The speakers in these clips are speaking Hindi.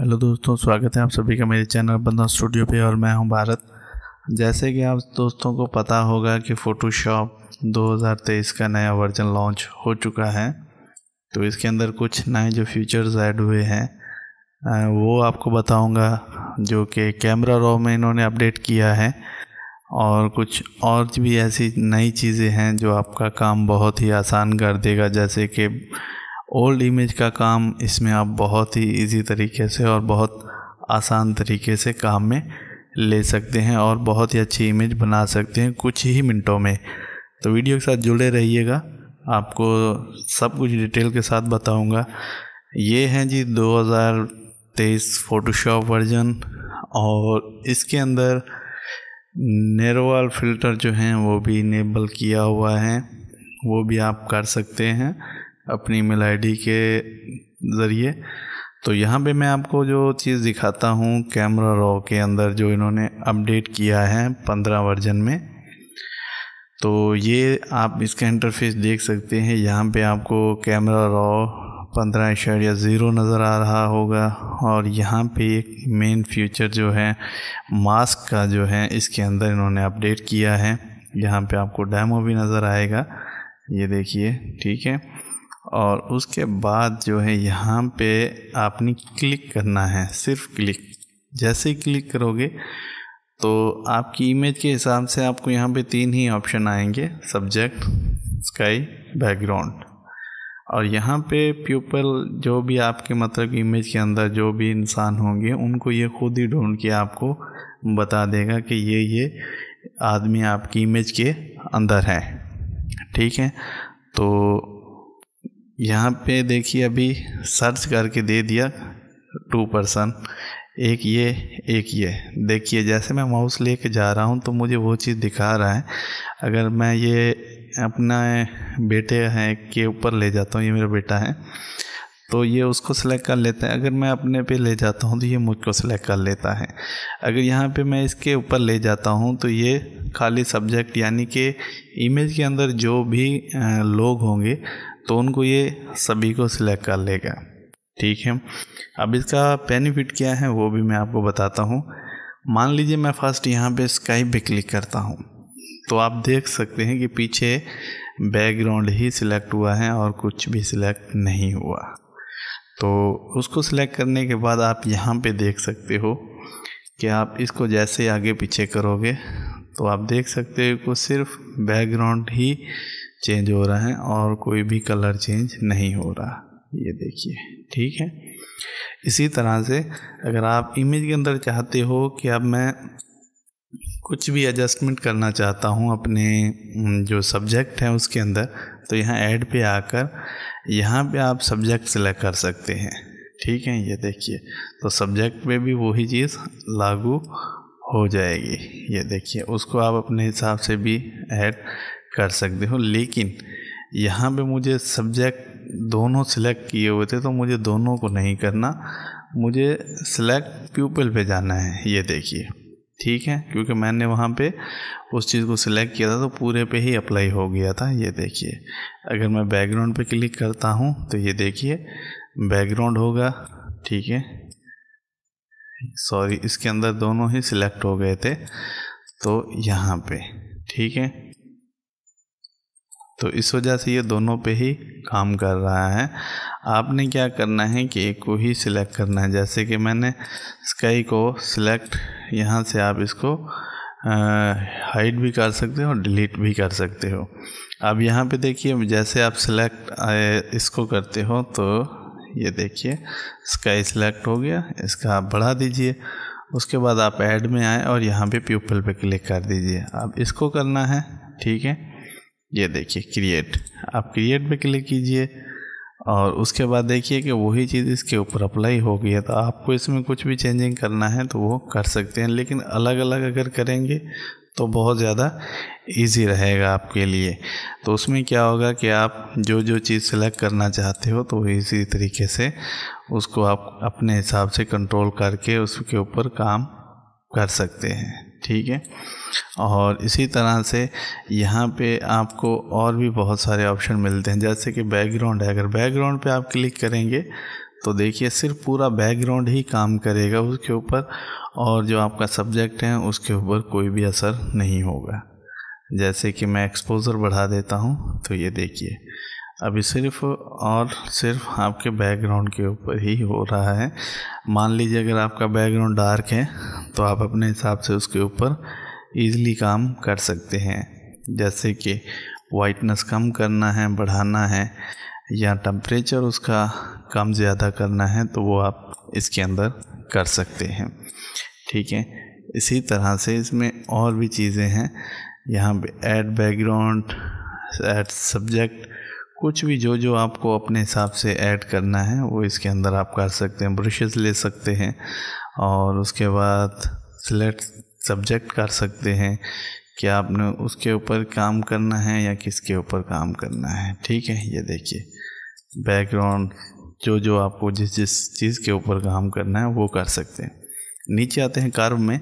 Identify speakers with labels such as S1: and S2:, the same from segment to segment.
S1: हेलो दोस्तों स्वागत है आप सभी का मेरे चैनल बंदा स्टूडियो पे और मैं हूं भारत जैसे कि आप दोस्तों को पता होगा कि फ़ोटोशॉप 2023 का नया वर्जन लॉन्च हो चुका है तो इसके अंदर कुछ नए जो फीचर्स ऐड हुए हैं वो आपको बताऊंगा जो कि कैमरा रॉ में इन्होंने अपडेट किया है और कुछ और भी ऐसी नई चीज़ें हैं जो आपका काम बहुत ही आसान कर देगा जैसे कि ओल्ड इमेज का काम इसमें आप बहुत ही इजी तरीके से और बहुत आसान तरीके से काम में ले सकते हैं और बहुत ही अच्छी इमेज बना सकते हैं कुछ ही मिनटों में तो वीडियो के साथ जुड़े रहिएगा आपको सब कुछ डिटेल के साथ बताऊंगा ये हैं जी 2023 फोटोशॉप वर्जन और इसके अंदर नेरोवाल फ़िल्टर जो हैं वो भी इनेबल किया हुआ है वो भी आप कर सकते हैं अपनी ईमेल आईडी के ज़रिए तो यहाँ पे मैं आपको जो चीज़ दिखाता हूँ कैमरा रॉ के अंदर जो इन्होंने अपडेट किया है पंद्रह वर्जन में तो ये आप इसका इंटरफेस देख सकते हैं यहाँ पे आपको कैमरा रॉ पंद्रह इशारिया ज़ीरो नज़र आ रहा होगा और यहाँ पे एक मेन फीचर जो है मास्क का जो है इसके अंदर इन्होंने अपडेट किया है यहाँ पे आपको डैमो भी नज़र आएगा ये देखिए ठीक है और उसके बाद जो है यहाँ पे आपने क्लिक करना है सिर्फ क्लिक जैसे ही क्लिक करोगे तो आपकी इमेज के हिसाब से आपको यहाँ पे तीन ही ऑप्शन आएंगे सब्जेक्ट स्काई बैकग्राउंड और यहाँ पे प्यूपल जो भी आपके मतलब इमेज के अंदर जो भी इंसान होंगे उनको ये खुद ही ढूंढ के आपको बता देगा कि ये ये आदमी आपकी इमेज के अंदर है ठीक है तो यहाँ पे देखिए अभी सर्च करके दे दिया टू पर्सन एक ये एक ये देखिए जैसे मैं माउस लेके जा रहा हूँ तो मुझे वो चीज़ दिखा रहा है अगर मैं ये अपना बेटे हैं के ऊपर ले जाता हूँ ये मेरा बेटा है तो ये उसको सिलेक्ट कर लेते हैं अगर मैं अपने पे ले जाता हूँ तो ये मुझको सिलेक्ट कर लेता है अगर यहाँ पे मैं इसके ऊपर ले जाता हूँ तो ये खाली सब्जेक्ट यानी कि इमेज के अंदर जो भी लोग होंगे तो उनको ये सभी को सिलेक्ट कर लेगा ठीक है अब इसका बेनिफिट क्या है वो भी मैं आपको बताता हूँ मान लीजिए मैं फर्स्ट यहाँ पे स्काइप पे क्लिक करता हूँ तो आप देख सकते हैं कि पीछे बैकग्राउंड ही सिलेक्ट हुआ है और कुछ भी सिलेक्ट नहीं हुआ तो उसको सिलेक्ट करने के बाद आप यहाँ पे देख सकते हो कि आप इसको जैसे आगे पीछे करोगे तो आप देख सकते हो कि सिर्फ बैकग्राउंड ही चेंज हो रहा है और कोई भी कलर चेंज नहीं हो रहा ये देखिए ठीक है इसी तरह से अगर आप इमेज के अंदर चाहते हो कि अब मैं कुछ भी एडजस्टमेंट करना चाहता हूँ अपने जो सब्जेक्ट है उसके अंदर तो यहाँ ऐड पे आकर यहाँ पे आप सब्जेक्ट सेलेक्ट कर सकते हैं ठीक है ये देखिए तो सब्जेक्ट पे भी वही चीज़ लागू हो जाएगी ये देखिए उसको आप अपने हिसाब से भी ऐड कर सकते हो लेकिन यहाँ पे मुझे सब्जेक्ट दोनों सिलेक्ट किए हुए थे तो मुझे दोनों को नहीं करना मुझे सिलेक्ट प्यूपल पे जाना है ये देखिए ठीक है क्योंकि मैंने वहाँ पे उस चीज़ को सिलेक्ट किया था तो पूरे पे ही अप्लाई हो गया था ये देखिए अगर मैं बैकग्राउंड पे क्लिक करता हूँ तो ये देखिए बैकग्राउंड होगा ठीक है सॉरी इसके अंदर दोनों ही सिलेक्ट हो गए थे तो यहाँ पे ठीक है तो इस वजह से ये दोनों पे ही काम कर रहा है आपने क्या करना है कि एक को ही सिलेक्ट करना है जैसे कि मैंने स्काई को सिलेक्ट यहाँ से आप इसको हाइड भी कर सकते हो डिलीट भी कर सकते हो अब यहाँ पे देखिए जैसे आप सिलेक्ट इसको करते हो तो ये देखिए इसका सिलेक्ट हो गया इसका आप बढ़ा दीजिए उसके बाद आप ऐड में आए और यहाँ पे प्यूपल पे क्लिक कर दीजिए अब इसको करना है ठीक है ये देखिए क्रिएट आप क्रिएट पे क्लिक कीजिए और उसके बाद देखिए कि वही चीज़ इसके ऊपर अप्लाई हो गई है तो आपको इसमें कुछ भी चेंजिंग करना है तो वो कर सकते हैं लेकिन अलग अलग अगर करेंगे तो बहुत ज़्यादा इजी रहेगा आपके लिए तो उसमें क्या होगा कि आप जो जो चीज़ सेलेक्ट करना चाहते हो तो इसी तरीके से उसको आप अपने हिसाब से कंट्रोल करके उसके ऊपर काम कर सकते हैं ठीक है और इसी तरह से यहाँ पे आपको और भी बहुत सारे ऑप्शन मिलते हैं जैसे कि बैकग्राउंड है अगर बैकग्राउंड पे आप क्लिक करेंगे तो देखिए सिर्फ पूरा बैकग्राउंड ही काम करेगा उसके ऊपर और जो आपका सब्जेक्ट है उसके ऊपर कोई भी असर नहीं होगा जैसे कि मैं एक्सपोजर बढ़ा देता हूँ तो ये देखिए अभी सिर्फ और सिर्फ आपके बैकग्राउंड के ऊपर ही हो रहा है मान लीजिए अगर आपका बैकग्राउंड डार्क है तो आप अपने हिसाब से उसके ऊपर ईज़िली काम कर सकते हैं जैसे कि वाइटनेस कम करना है बढ़ाना है या टम्परेचर उसका कम ज़्यादा करना है तो वो आप इसके अंदर कर सकते हैं ठीक है इसी तरह से इसमें और भी चीज़ें हैं यहाँ पे ऐड बैकग्राउंड ऐड सब्जेक्ट कुछ भी जो जो आपको अपने हिसाब से ऐड करना है वो इसके अंदर आप कर सकते हैं ब्रशेस ले सकते हैं और उसके बाद सिलेक्ट सब्जेक्ट कर सकते हैं कि आपने उसके ऊपर काम करना है या किसके ऊपर काम करना है ठीक है ये देखिए बैकग्राउंड जो जो आपको जिस जिस चीज़ के ऊपर काम करना है वो कर सकते हैं नीचे आते हैं कर्व में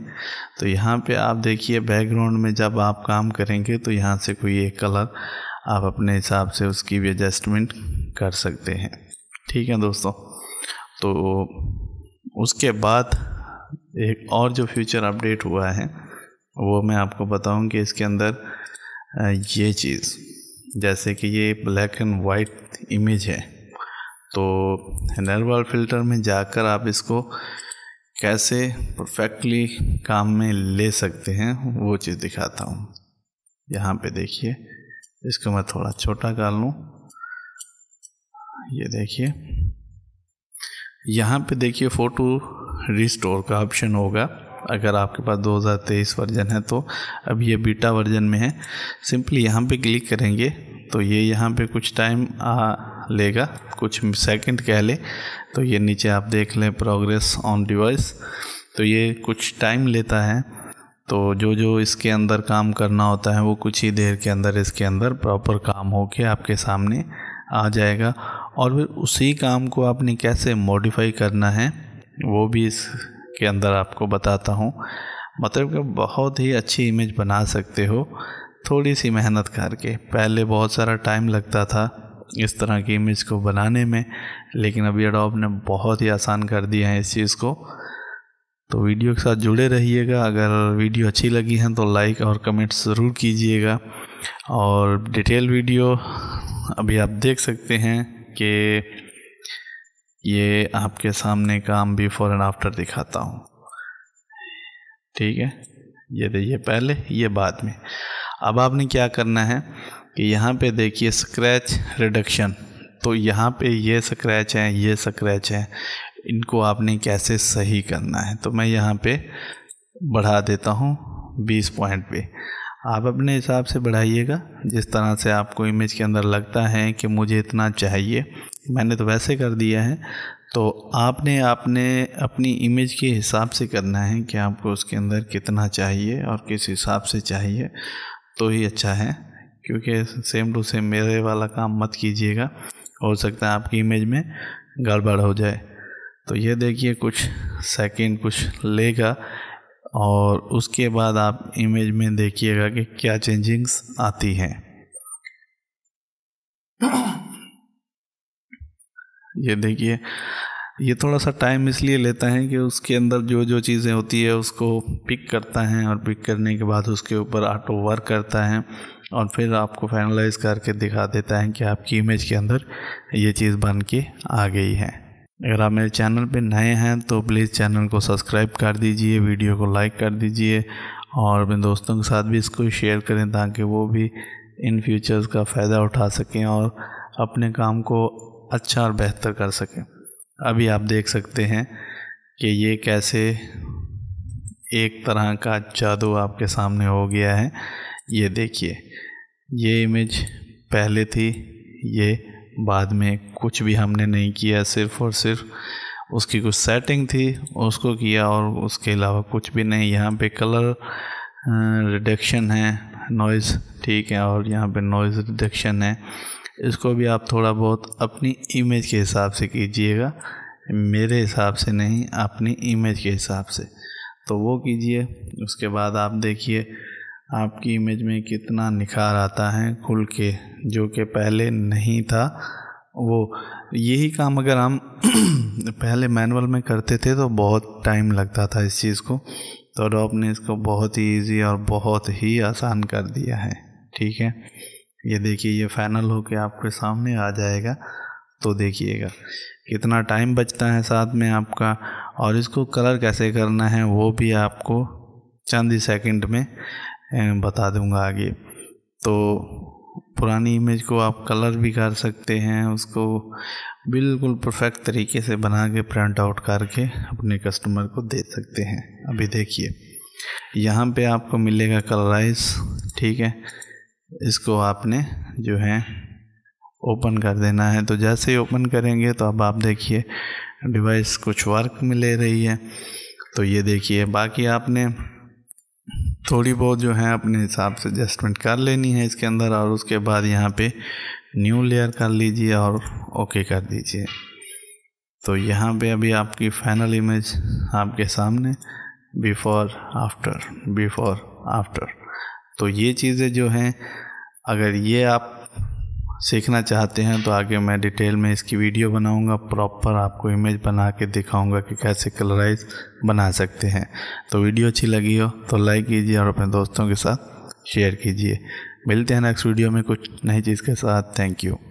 S1: तो यहाँ पे आप देखिए बैकग्राउंड में जब आप काम करेंगे तो यहाँ से कोई एक कलर आप अपने हिसाब से उसकी भी एडजस्टमेंट कर सकते हैं ठीक है दोस्तों तो उसके बाद एक और जो फ्यूचर अपडेट हुआ है वो मैं आपको बताऊं कि इसके अंदर ये चीज़ जैसे कि ये ब्लैक एंड वाइट इमेज है तो नर्वल फिल्टर में जाकर आप इसको कैसे परफेक्टली काम में ले सकते हैं वो चीज़ दिखाता हूँ यहाँ पे देखिए इसको मैं थोड़ा छोटा कर लूँ ये देखिए यहाँ पे देखिए फ़ोटो रिस्टोर का ऑप्शन होगा अगर आपके पास 2023 वर्जन है तो अब ये बीटा वर्जन में है सिंपली यहाँ पे क्लिक करेंगे तो ये यहाँ पे कुछ टाइम लेगा कुछ सेकंड कह ले तो ये नीचे आप देख लें प्रोग्रेस ऑन डिवाइस तो ये कुछ टाइम लेता है तो जो जो इसके अंदर काम करना होता है वो कुछ ही देर के अंदर इसके अंदर प्रॉपर काम के आपके सामने आ जाएगा और फिर उसी काम को आपने कैसे मॉडिफाई करना है वो भी इस के अंदर आपको बताता हूँ मतलब कि बहुत ही अच्छी इमेज बना सकते हो थोड़ी सी मेहनत करके पहले बहुत सारा टाइम लगता था इस तरह की इमेज को बनाने में लेकिन अभी अडोब ने बहुत ही आसान कर दिया है इस चीज़ को तो वीडियो के साथ जुड़े रहिएगा अगर वीडियो अच्छी लगी है तो लाइक और कमेंट ज़रूर कीजिएगा और डिटेल वीडियो अभी आप देख सकते हैं कि ये आपके सामने काम बिफोर एंड आफ्टर दिखाता हूँ ठीक है ये देखिए पहले ये बाद में अब आपने क्या करना है कि यहाँ पे देखिए स्क्रैच रिडक्शन तो यहाँ पे ये स्क्रैच हैं ये स्क्रैच हैं इनको आपने कैसे सही करना है तो मैं यहाँ पे बढ़ा देता हूँ बीस पॉइंट पे आप अपने हिसाब से बढ़ाइएगा जिस तरह से आपको इमेज के अंदर लगता है कि मुझे इतना चाहिए मैंने तो वैसे कर दिया है तो आपने आपने अपनी इमेज के हिसाब से करना है कि आपको उसके अंदर कितना चाहिए और किस हिसाब से चाहिए तो ही अच्छा है क्योंकि सेम टू सेम मेरे वाला काम मत कीजिएगा हो सकता है आपकी इमेज में गड़बड़ हो जाए तो ये देखिए कुछ सेकंड कुछ लेगा और उसके बाद आप इमेज में देखिएगा कि क्या चेंजिंग्स आती हैं ये देखिए ये थोड़ा सा टाइम इसलिए लेता है कि उसके अंदर जो जो चीज़ें होती है उसको पिक करता है और पिक करने के बाद उसके ऊपर ऑटो वर्क करता है और फिर आपको फाइनलाइज करके दिखा देता है कि आपकी इमेज के अंदर ये चीज़ बन के आ गई है अगर आप मेरे चैनल पे नए हैं तो प्लीज़ चैनल को सब्सक्राइब कर दीजिए वीडियो को लाइक कर दीजिए और अपने दोस्तों के साथ भी इसको शेयर करें ताकि वो भी इन फ्यूचर्स का फ़ायदा उठा सकें और अपने काम को अच्छा और बेहतर कर सकें अभी आप देख सकते हैं कि ये कैसे एक तरह का जादू आपके सामने हो गया है ये देखिए ये इमेज पहले थी ये बाद में कुछ भी हमने नहीं किया सिर्फ और सिर्फ उसकी कुछ सेटिंग थी उसको किया और उसके अलावा कुछ भी नहीं यहाँ पे कलर रिडक्शन है नॉइज़ ठीक है और यहाँ पे नॉइज़ रिडक्शन है इसको भी आप थोड़ा बहुत अपनी इमेज के हिसाब से कीजिएगा मेरे हिसाब से नहीं अपनी इमेज के हिसाब से तो वो कीजिए उसके बाद आप देखिए आपकी इमेज में कितना निखार आता है खुल के जो कि पहले नहीं था वो यही काम अगर हम पहले मैनुअल में करते थे तो बहुत टाइम लगता था इस चीज़ को तो डॉप ने इसको बहुत ही ईजी और बहुत ही आसान कर दिया है ठीक है ये देखिए ये फाइनल होके आपके सामने आ जाएगा तो देखिएगा कितना टाइम बचता है साथ में आपका और इसको कलर कैसे करना है वो भी आपको चंद ही सेकंड में बता दूंगा आगे तो पुरानी इमेज को आप कलर भी कर सकते हैं उसको बिल्कुल परफेक्ट तरीके से बना के प्रिंट आउट करके अपने कस्टमर को दे सकते हैं अभी देखिए यहाँ पे आपको मिलेगा कलराइज ठीक है इसको आपने जो है ओपन कर देना है तो जैसे ही ओपन करेंगे तो अब आप देखिए डिवाइस कुछ वर्क में ले रही है तो ये देखिए बाकी आपने थोड़ी बहुत जो है अपने हिसाब से एडजस्टमेंट कर लेनी है इसके अंदर और उसके बाद यहाँ पे न्यू लेयर कर लीजिए और ओके कर दीजिए तो यहाँ पे अभी आपकी फाइनल इमेज आपके सामने बिफोर आफ्टर बिफोर आफ्टर तो ये चीज़ें जो हैं अगर ये आप सीखना चाहते हैं तो आगे मैं डिटेल में इसकी वीडियो बनाऊंगा प्रॉपर आपको इमेज बना के दिखाऊंगा कि कैसे कलराइज बना सकते हैं तो वीडियो अच्छी लगी हो तो लाइक कीजिए और अपने दोस्तों के साथ शेयर कीजिए मिलते हैं नेक्स्ट वीडियो में कुछ नई चीज़ के साथ थैंक यू